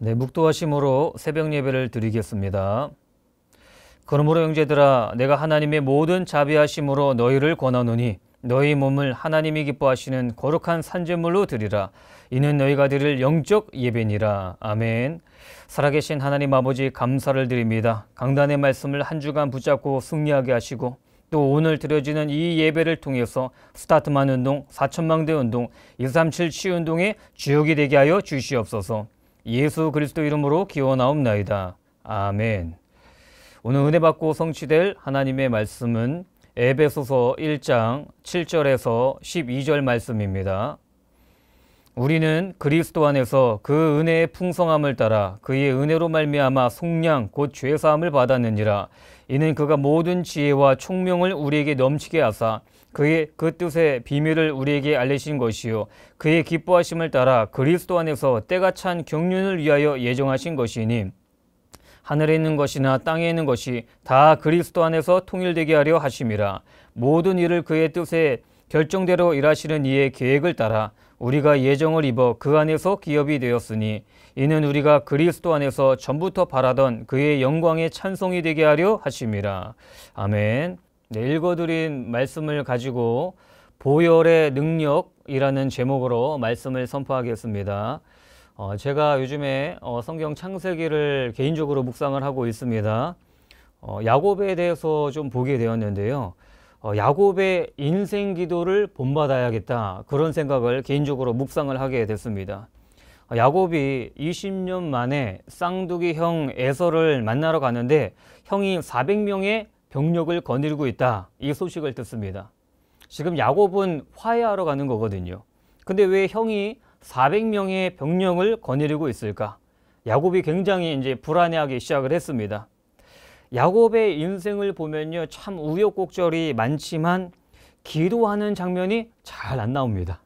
네, 묵도하 심으로 새벽 예배를 드리겠습니다. 그러므로 형제들아 내가 하나님의 모든 자비하심으로 너희를 권하노니 너희 몸을 하나님이 기뻐하시는 거룩한 산제물로 드리라. 이는 너희가 드릴 영적 예배니라. 아멘. 살아계신 하나님 아버지 감사를 드립니다. 강단의 말씀을 한 주간 붙잡고 승리하게 하시고 또 오늘 드려지는 이 예배를 통해서 스타트만 운동, 사천망대 운동, 137치 운동의 주역이 되게 하여 주시옵소서. 예수 그리스도 이름으로 기원하옵나이다. 아멘. 오늘 은혜 받고 성취될 하나님의 말씀은 에베소서 1장 7절에서 12절 말씀입니다. 우리는 그리스도 안에서 그 은혜의 풍성함을 따라 그의 은혜로 말미암아 속량 곧 죄 사함을 받았느니라 이는 그가 모든 지혜와 총명을 우리에게 넘치게 하사 그의 그 뜻의 비밀을 우리에게 알리신 것이요 그의 기뻐하심을 따라 그리스도 안에서 때가 찬 경륜을 위하여 예정하신 것이니 하늘에 있는 것이나 땅에 있는 것이 다 그리스도 안에서 통일되게 하려 하심이라 모든 일을 그의 뜻에 결정대로 일하시는 이의 계획을 따라 우리가 예정을 입어 그 안에서 기업이 되었으니 이는 우리가 그리스도 안에서 전부터 바라던 그의 영광의 찬송이 되게 하려 하심이라 아멘. 네, 읽어드린 말씀을 가지고 보혈의 능력이라는 제목으로 말씀을 선포하겠습니다. 어, 제가 요즘에 어, 성경 창세기를 개인적으로 묵상을 하고 있습니다. 어, 야곱에 대해서 좀 보게 되었는데요. 어, 야곱의 인생 기도를 본받아야겠다 그런 생각을 개인적으로 묵상을 하게 됐습니다. 어, 야곱이 20년 만에 쌍둥이 형 에서를 만나러 가는데 형이 400명의 병력을 거느리고 있다. 이 소식을 듣습니다. 지금 야곱은 화해하러 가는 거거든요. 근데 왜 형이 400명의 병력을 거느리고 있을까? 야곱이 굉장히 이제 불안해하기 시작을 했습니다. 야곱의 인생을 보면요. 참 우여곡절이 많지만 기도하는 장면이 잘 안 나옵니다.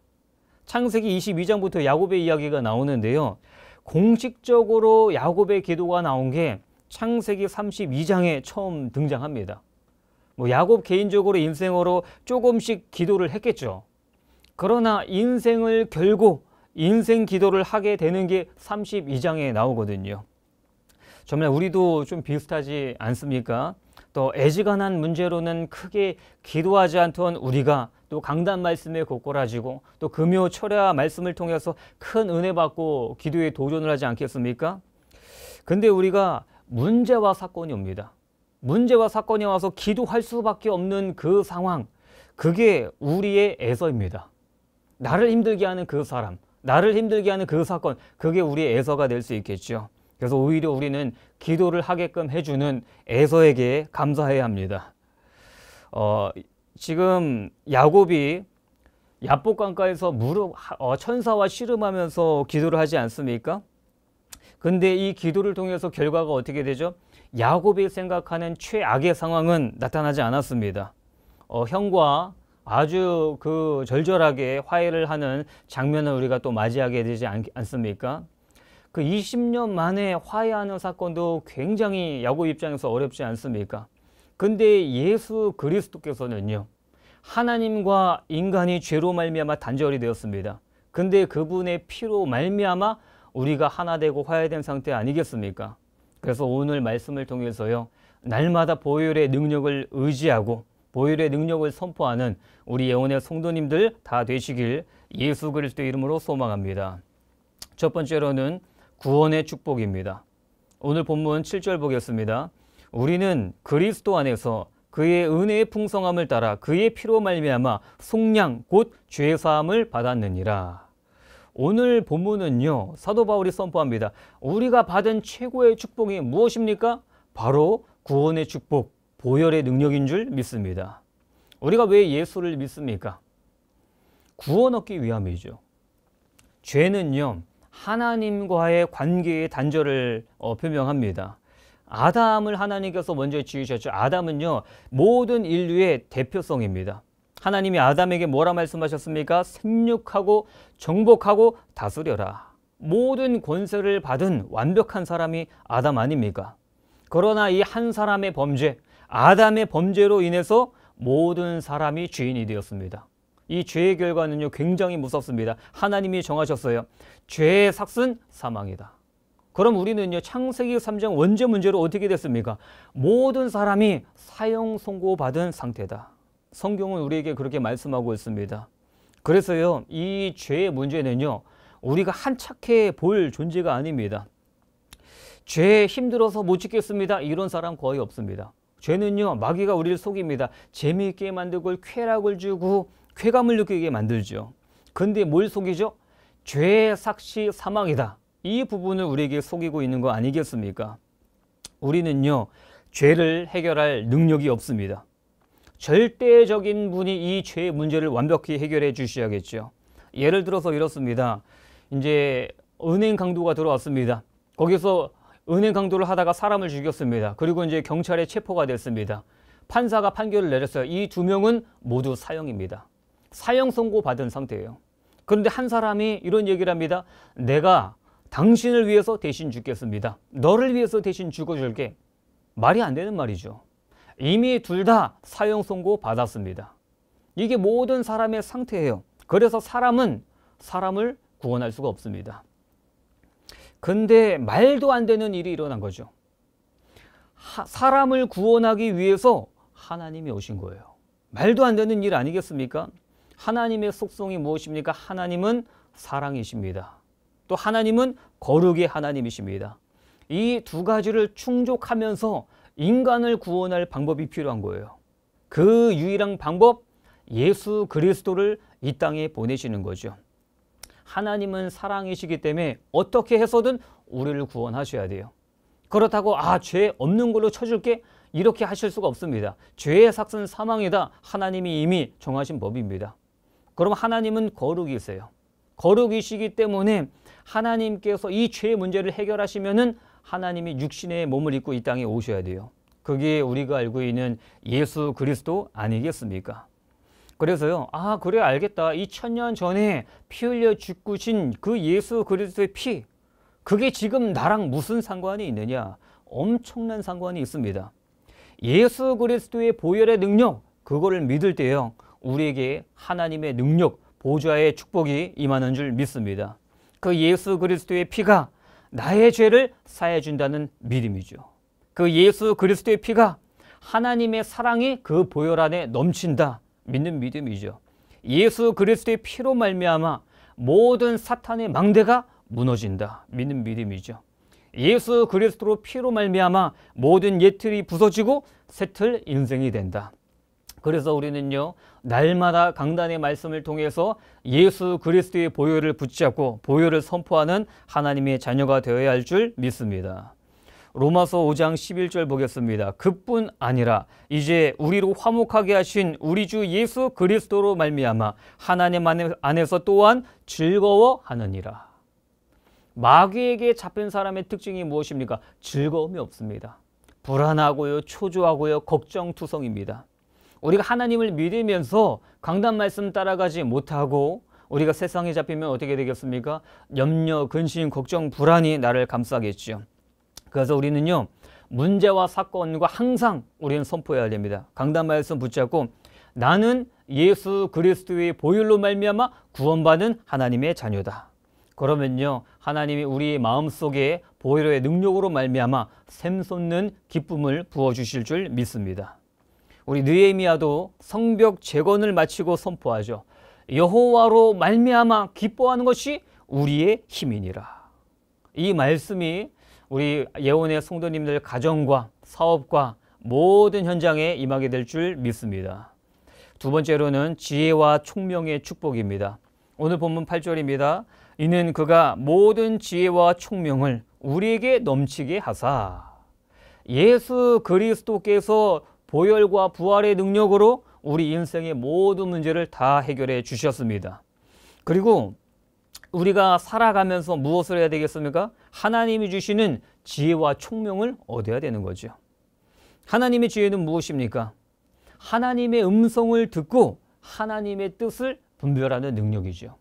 창세기 22장부터 야곱의 이야기가 나오는데요. 공식적으로 야곱의 기도가 나온 게 창세기 32장에 처음 등장합니다. 뭐 야곱 개인적으로 인생으로 조금씩 기도를 했겠죠. 그러나 인생을 결국 인생 기도를 하게 되는 게 32장에 나오거든요. 정말 우리도 좀 비슷하지 않습니까? 또 애지간한 문제로는 크게 기도하지 않던 우리가 또 강단 말씀에 고꾸라지고 또 금요 철야 말씀을 통해서 큰 은혜 받고 기도에 도전을 하지 않겠습니까? 근데 우리가 문제와 사건이 옵니다. 문제와 사건이 와서 기도할 수밖에 없는 그 상황 그게 우리의 애서입니다. 나를 힘들게 하는 그 사람 나를 힘들게 하는 그 사건 그게 우리의 애서가 될 수 있겠죠. 그래서 오히려 우리는 기도를 하게끔 해주는 애서에게 감사해야 합니다. 어, 지금 야곱이 야복강가에서 무릎 어, 천사와 씨름하면서 기도를 하지 않습니까? 근데 이 기도를 통해서 결과가 어떻게 되죠? 야곱이 생각하는 최악의 상황은 나타나지 않았습니다. 어, 형과 아주 그 절절하게 화해를 하는 장면을 우리가 또 맞이하게 되지 않, 않습니까? 그 20년 만에 화해하는 사건도 굉장히 야곱 입장에서 어렵지 않습니까? 근데 예수 그리스도께서는요. 하나님과 인간이 죄로 말미암아 단절이 되었습니다. 근데 그분의 피로 말미암아 우리가 하나 되고 화해된 상태 아니겠습니까? 그래서 오늘 말씀을 통해서요. 날마다 보혈의 능력을 의지하고 보혈의 능력을 선포하는 우리 예언의 성도님들 다 되시길 예수 그리스도 이름으로 소망합니다. 첫 번째로는 구원의 축복입니다. 오늘 본문 7절 보겠습니다. 우리는 그리스도 안에서 그의 은혜의 풍성함을 따라 그의 피로 말미암아 속량 곧 죄 사함을 받았느니라. 오늘 본문은요. 사도 바울이 선포합니다. 우리가 받은 최고의 축복이 무엇입니까? 바로 구원의 축복, 보혈의 능력인 줄 믿습니다. 우리가 왜 예수를 믿습니까? 구원 얻기 위함이죠. 죄는요. 하나님과의 관계의 단절을 어, 표명합니다. 아담을 하나님께서 먼저 지으셨죠. 아담은요. 모든 인류의 대표성입니다. 하나님이 아담에게 뭐라 말씀하셨습니까? 생육하고 정복하고 다스려라. 모든 권세를 받은 완벽한 사람이 아담 아닙니까? 그러나 이 한 사람의 범죄, 아담의 범죄로 인해서 모든 사람이 죄인이 되었습니다. 이 죄의 결과는요, 굉장히 무섭습니다. 하나님이 정하셨어요. 죄의 삭은 사망이다. 그럼 우리는요, 창세기 3장 원죄 문제로 어떻게 됐습니까? 모든 사람이 사형 선고받은 상태다. 성경은 우리에게 그렇게 말씀하고 있습니다. 그래서요, 이 죄의 문제는요, 우리가 한착해 볼 존재가 아닙니다. 죄 힘들어서 못 지켰습니다. 이런 사람 거의 없습니다. 죄는요, 마귀가 우리를 속입니다. 재미있게 만들고 쾌락을 주고 쾌감을 느끼게 만들죠. 근데 뭘 속이죠? 죄의 삭시 사망이다. 이 부분을 우리에게 속이고 있는 거 아니겠습니까? 우리는요, 죄를 해결할 능력이 없습니다. 절대적인 분이 이 죄의 문제를 완벽히 해결해 주셔야겠죠. 예를 들어서 이렇습니다. 이제 은행 강도가 들어왔습니다. 거기서 은행 강도를 하다가 사람을 죽였습니다. 그리고 이제 경찰에 체포가 됐습니다. 판사가 판결을 내렸어요. 이 두 명은 모두 사형입니다. 사형 선고 받은 상태예요. 그런데 한 사람이 이런 얘기를 합니다. 내가 당신을 위해서 대신 죽겠습니다. 너를 위해서 대신 죽어줄게. 말이 안 되는 말이죠. 이미 둘 다 사형 선고 받았습니다. 이게 모든 사람의 상태예요. 그래서 사람은 사람을 구원할 수가 없습니다. 근데 말도 안 되는 일이 일어난 거죠. 하, 사람을 구원하기 위해서 하나님이 오신 거예요. 말도 안 되는 일 아니겠습니까? 하나님의 속성이 무엇입니까? 하나님은 사랑이십니다. 또 하나님은 거룩의 하나님이십니다. 이 두 가지를 충족하면서 인간을 구원할 방법이 필요한 거예요. 그 유일한 방법 예수 그리스도를 이 땅에 보내시는 거죠. 하나님은 사랑이시기 때문에 어떻게 해서든 우리를 구원하셔야 돼요. 그렇다고 아죄 없는 걸로 쳐줄게 이렇게 하실 수가 없습니다. 죄의 삭은 사망이다. 하나님이 이미 정하신 법입니다. 그럼 하나님은 거룩이세요. 거룩이시기 때문에 하나님께서 이 죄의 문제를 해결하시면 하나님이 육신의 몸을 입고 이 땅에 오셔야 돼요. 그게 우리가 알고 있는 예수 그리스도 아니겠습니까? 그래서요, 아, 그래, 알겠다. 2000년 전에 피 흘려 죽으신 그 예수 그리스도의 피, 그게 지금 나랑 무슨 상관이 있느냐? 엄청난 상관이 있습니다. 예수 그리스도의 보혈의 능력, 그거를 믿을 때요, 우리에게 하나님의 능력, 보좌의 축복이 임하는 줄 믿습니다. 그 예수 그리스도의 피가 나의 죄를 사해 준다는 믿음이죠. 그 예수 그리스도의 피가 하나님의 사랑이 그 보혈 안에 넘친다 믿는 믿음이죠. 예수 그리스도의 피로 말미암아 모든 사탄의 망대가 무너진다 믿는 믿음이죠. 예수 그리스도로 피로 말미암아 모든 예틀이 부서지고 새틀 인생이 된다. 그래서 우리는요 날마다 강단의 말씀을 통해서 예수 그리스도의 보혈을 붙잡고 보혈을 선포하는 하나님의 자녀가 되어야 할 줄 믿습니다. 로마서 5장 11절 보겠습니다. 그뿐 아니라 이제 우리로 화목하게 하신 우리 주 예수 그리스도로 말미암아 하나님 안에서 또한 즐거워하느니라. 마귀에게 잡힌 사람의 특징이 무엇입니까? 즐거움이 없습니다. 불안하고요, 초조하고요, 걱정투성입니다. 우리가 하나님을 믿으면서 강단 말씀 따라가지 못하고 우리가 세상에 잡히면 어떻게 되겠습니까? 염려, 근심, 걱정, 불안이 나를 감싸겠죠. 그래서 우리는요. 문제와 사건과 항상 우리는 선포해야 됩니다. 강단 말씀 붙잡고 나는 예수 그리스도의 보혈로 말미암아 구원받은 하나님의 자녀다. 그러면요. 하나님이 우리 마음속에 보혈의 능력으로 말미암아 샘솟는 기쁨을 부어 주실 줄 믿습니다. 우리 느에미아도 성벽 재건을 마치고 선포하죠. 여호와로 말미암아 기뻐하는 것이 우리의 힘이니라. 이 말씀이 우리 예언의 성도님들 가정과 사업과 모든 현장에 임하게 될 줄 믿습니다. 두 번째로는 지혜와 총명의 축복입니다. 오늘 본문 8절입니다. 이는 그가 모든 지혜와 총명을 우리에게 넘치게 하사 예수 그리스도께서 보혈과 부활의 능력으로 우리 인생의 모든 문제를 다 해결해 주셨습니다. 그리고 우리가 살아가면서 무엇을 해야 되겠습니까? 하나님이 주시는 지혜와 총명을 얻어야 되는 거죠. 하나님의 지혜는 무엇입니까? 하나님의 음성을 듣고 하나님의 뜻을 분별하는 능력이죠.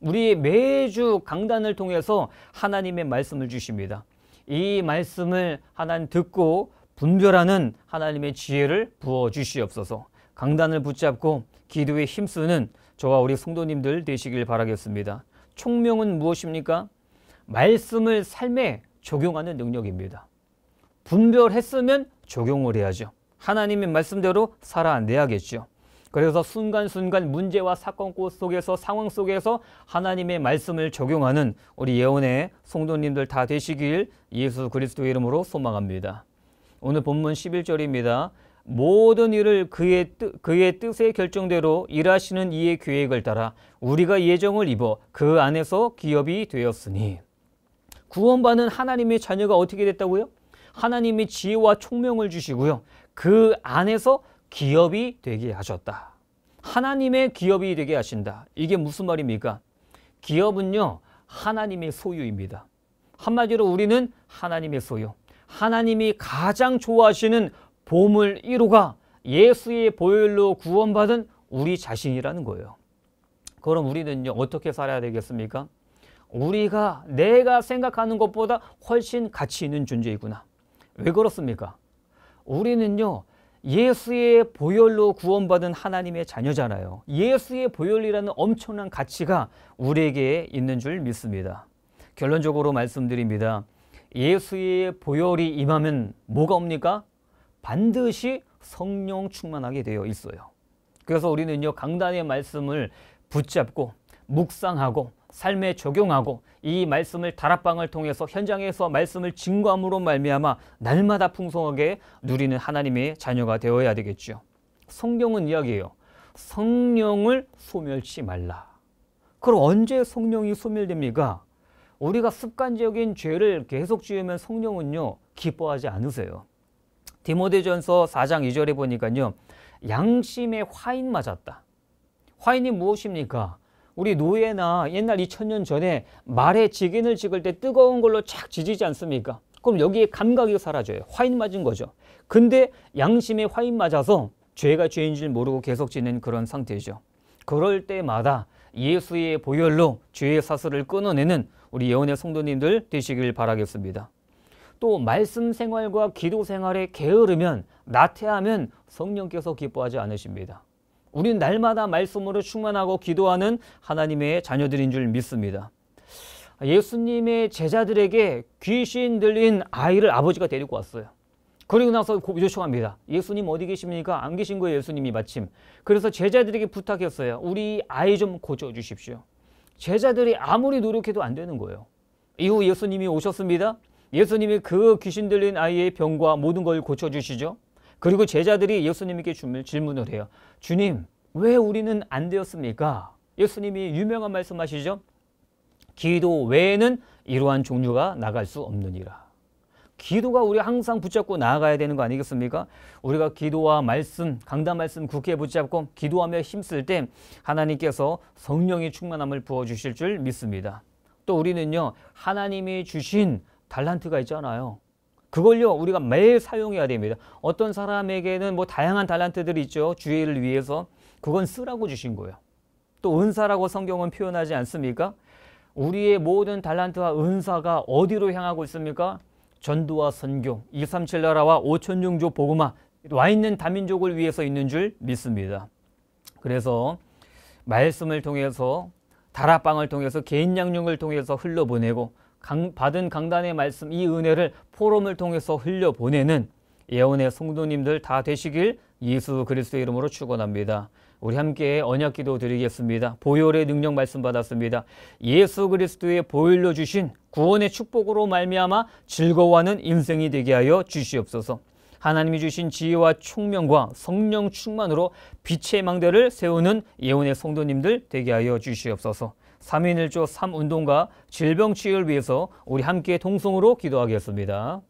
우리 매주 강단을 통해서 하나님의 말씀을 주십니다. 이 말씀을 하나님 듣고 분별하는 하나님의 지혜를 부어 주시옵소서. 강단을 붙잡고 기도에 힘쓰는 저와 우리 성도님들 되시길 바라겠습니다. 총명은 무엇입니까? 말씀을 삶에 적용하는 능력입니다. 분별했으면 적용을 해야죠. 하나님의 말씀대로 살아내야겠죠. 그래서 순간순간 문제와 사건 속에서 상황 속에서 하나님의 말씀을 적용하는 우리 예언의 성도님들 다 되시길 예수 그리스도 이름으로 소망합니다. 오늘 본문 11절입니다. 모든 일을 그의, 뜻, 그의 뜻의 결정대로 일하시는 이의 계획을 따라 우리가 예정을 입어 그 안에서 기업이 되었으니 구원받는 하나님의 자녀가 어떻게 됐다고요? 하나님의 지혜와 총명을 주시고요. 그 안에서 기업이 되게 하셨다. 하나님의 기업이 되게 하신다. 이게 무슨 말입니까? 기업은요. 하나님의 소유입니다. 한마디로 우리는 하나님의 소유. 하나님이 가장 좋아하시는 보물 1호가 예수의 보혈로 구원받은 우리 자신이라는 거예요. 그럼 우리는요 어떻게 살아야 되겠습니까? 우리가 내가 생각하는 것보다 훨씬 가치 있는 존재이구나. 왜 그렇습니까? 우리는요 예수의 보혈로 구원받은 하나님의 자녀잖아요. 예수의 보혈이라는 엄청난 가치가 우리에게 있는 줄 믿습니다. 결론적으로 말씀드립니다. 예수의 보혈이 임하면 뭐가 옵니까? 반드시 성령 충만하게 되어 있어요. 그래서 우리는요 강단의 말씀을 붙잡고 묵상하고 삶에 적용하고 이 말씀을 다락방을 통해서 현장에서 말씀을 증거함으로 말미암아 날마다 풍성하게 누리는 하나님의 자녀가 되어야 되겠죠. 성경은 이야기해요. 성령을 소멸치 말라. 그럼 언제 성령이 소멸됩니까? 우리가 습관적인 죄를 계속 지으면 성령은요 기뻐하지 않으세요. 디모데전서 4장 2절에 보니까요 양심에 화인 맞았다. 화인이 무엇입니까? 우리 노예나 옛날 2000년 전에 말에 직인을 찍을 때 뜨거운 걸로 착 지지지 않습니까? 그럼 여기에 감각이 사라져요. 화인 맞은 거죠. 근데 양심에 화인 맞아서 죄가 죄인 줄 모르고 계속 지는 그런 상태죠. 그럴 때마다 예수의 보혈로 죄의 사슬을 끊어내는 우리 예언의 성도님들 되시길 바라겠습니다. 또 말씀 생활과 기도 생활에 게으르면 나태하면 성령께서 기뻐하지 않으십니다. 우린 날마다 말씀으로 충만하고 기도하는 하나님의 자녀들인 줄 믿습니다. 예수님의 제자들에게 귀신 들린 아이를 아버지가 데리고 왔어요. 그리고 나서 요청합니다. 예수님 어디 계십니까? 안 계신 거예요, 예수님이 마침. 그래서 제자들에게 부탁했어요. 우리 아이 좀 고쳐주십시오. 제자들이 아무리 노력해도 안 되는 거예요. 이후 예수님이 오셨습니다. 예수님이 그 귀신 들린 아이의 병과 모든 걸 고쳐주시죠. 그리고 제자들이 예수님께 질문을 해요. 주님, 왜 우리는 안 되었습니까? 예수님이 유명한 말씀하시죠. 기도 외에는 이러한 종류가 나갈 수 없느니라. 기도가 우리 항상 붙잡고 나아가야 되는 거 아니겠습니까? 우리가 기도와 말씀, 강단 말씀 굳게 붙잡고 기도하며 힘쓸 때 하나님께서 성령의 충만함을 부어주실 줄 믿습니다. 또 우리는요, 하나님이 주신 달란트가 있잖아요. 그걸요, 우리가 매일 사용해야 됩니다. 어떤 사람에게는 뭐 다양한 달란트들이 있죠. 주의 를 위해서. 그건 쓰라고 주신 거예요. 또 은사라고 성경은 표현하지 않습니까? 우리의 모든 달란트와 은사가 어디로 향하고 있습니까? 전도와 선교, 2 3 7 나라와 5천종조 복음화 와 있는 다민족을 위해서 있는 줄 믿습니다. 그래서 말씀을 통해서 다락방을 통해서 개인 양육을 통해서 흘러보내고 강, 받은 강단의 말씀 이 은혜를 포럼을 통해서 흘려보내는 예언의 성도님들 다 되시길 예수 그리스도의 이름으로 축원합니다. 우리 함께 언약 기도 드리겠습니다. 보혈의 능력 말씀 받았습니다. 예수 그리스도의 보혈로 주신 구원의 축복으로 말미암아 즐거워하는 인생이 되게 하여 주시옵소서. 하나님이 주신 지혜와 총명과 성령 충만으로 빛의 망대를 세우는 예언의 성도님들 되게 하여 주시옵소서. 3.1조 3운동과 질병치유를 위해서 우리 함께 동성으로 기도하겠습니다.